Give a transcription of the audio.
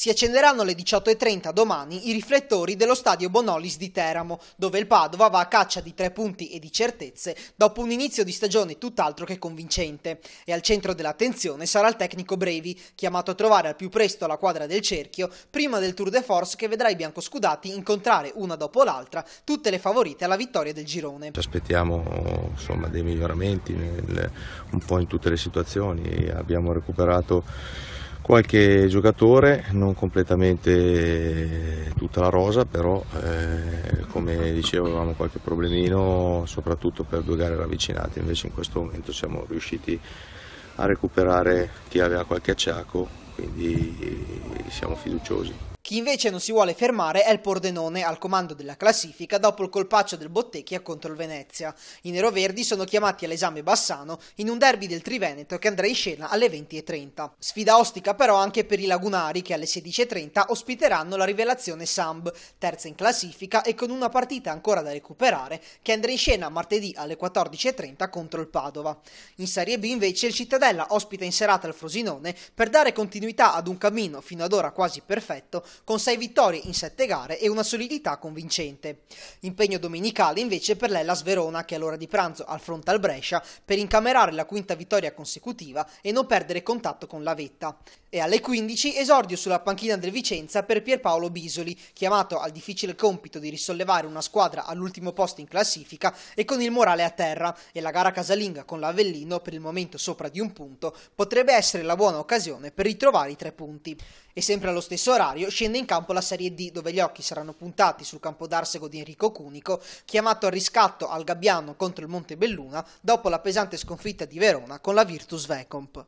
Si accenderanno alle 18.30 domani i riflettori dello stadio Bonolis di Teramo, dove il Padova va a caccia di tre punti e di certezze dopo un inizio di stagione tutt'altro che convincente. E al centro dell'attenzione sarà il tecnico Brevi, chiamato a trovare al più presto la quadra del cerchio prima del Tour de Force che vedrà i biancoscudati incontrare una dopo l'altra tutte le favorite alla vittoria del girone. Ci aspettiamo insomma, dei miglioramenti nel, un po' in tutte le situazioni, abbiamo recuperato qualche giocatore, non completamente tutta la rosa, però eh, come dicevo avevamo qualche problemino soprattutto per due gare ravvicinate, invece in questo momento siamo riusciti a recuperare chi aveva qualche acciaco, quindi siamo fiduciosi. Chi invece non si vuole fermare è il Pordenone al comando della classifica dopo il colpaccio del Bottecchia contro il Venezia. I neroverdi sono chiamati all'esame Bassano in un derby del Triveneto che andrà in scena alle 20.30. Sfida ostica però anche per i lagunari che alle 16.30 ospiteranno la rivelazione Samb, terza in classifica e con una partita ancora da recuperare che andrà in scena martedì alle 14.30 contro il Padova. In Serie B invece il Cittadella ospita in serata il Frosinone per dare continuità ad un cammino fino ad ora quasi perfetto con 6 vittorie in 7 gare e una solidità convincente. Impegno domenicale invece per l'Ellas Verona che all'ora di pranzo affronta il Brescia per incamerare la quinta vittoria consecutiva e non perdere contatto con la vetta. E alle 15 esordio sulla panchina del Vicenza per Pierpaolo Bisoli, chiamato al difficile compito di risollevare una squadra all'ultimo posto in classifica e con il morale a terra e la gara casalinga con l'Avellino per il momento sopra di un punto potrebbe essere la buona occasione per ritrovare i tre punti. E sempre allo stesso orario scende mettendo in campo la Serie D dove gli occhi saranno puntati sul campo d'Arsego di Enrico Cunico, chiamato al riscatto al Gabbiano contro il Montebelluna dopo la pesante sconfitta di Verona con la Virtus Vecomp.